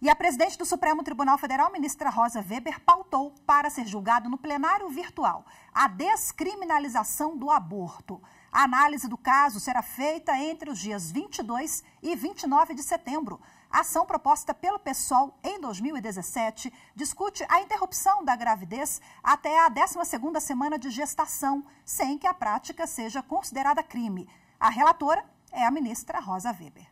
E a presidente do Supremo Tribunal Federal, ministra Rosa Weber, pautou para ser julgado no plenário virtual a descriminalização do aborto. A análise do caso será feita entre os dias 22 e 29 de setembro. A ação proposta pelo PSOL em 2017 discute a interrupção da gravidez até a 12ª semana de gestação, sem que a prática seja considerada crime. A relatora é a ministra Rosa Weber.